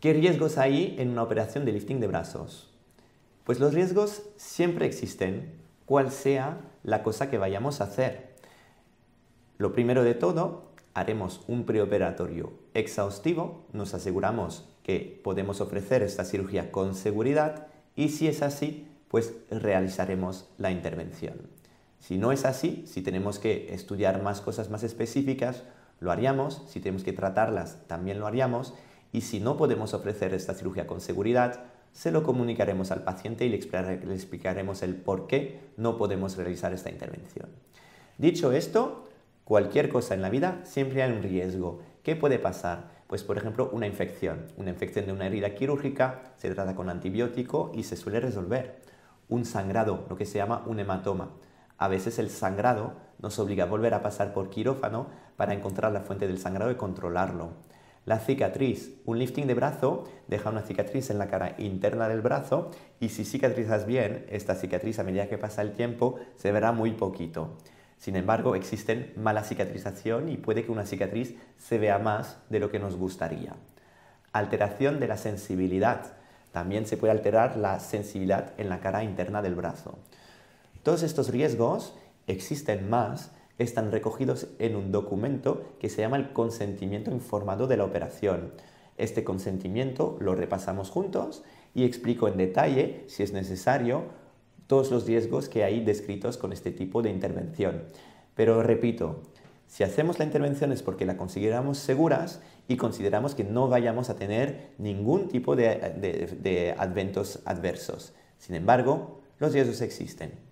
¿Qué riesgos hay en una operación de lifting de brazos? Pues los riesgos siempre existen, cual sea la cosa que vayamos a hacer. Lo primero de todo, haremos un preoperatorio exhaustivo, nos aseguramos que podemos ofrecer esta cirugía con seguridad y si es así, pues realizaremos la intervención. Si no es así, si tenemos que estudiar más cosas más específicas, lo haríamos, si tenemos que tratarlas, también lo haríamos y si no podemos ofrecer esta cirugía con seguridad, se lo comunicaremos al paciente y le explicaremos el por qué no podemos realizar esta intervención. Dicho esto, cualquier cosa en la vida siempre hay un riesgo. ¿Qué puede pasar? Pues por ejemplo una infección. Una infección de una herida quirúrgica se trata con antibiótico y se suele resolver. Un sangrado, lo que se llama un hematoma. A veces el sangrado nos obliga a volver a pasar por quirófano para encontrar la fuente del sangrado y controlarlo. La cicatriz. Un lifting de brazo deja una cicatriz en la cara interna del brazo y si cicatrizas bien, esta cicatriz a medida que pasa el tiempo se verá muy poquito. Sin embargo, existen mala cicatrización y puede que una cicatriz se vea más de lo que nos gustaría. Alteración de la sensibilidad. También se puede alterar la sensibilidad en la cara interna del brazo. Todos estos riesgos existen más están recogidos en un documento que se llama el consentimiento informado de la operación. Este consentimiento lo repasamos juntos y explico en detalle, si es necesario, todos los riesgos que hay descritos con este tipo de intervención. Pero repito, si hacemos la intervención es porque la consideramos seguras y consideramos que no vayamos a tener ningún tipo de, de adventos adversos. Sin embargo, los riesgos existen.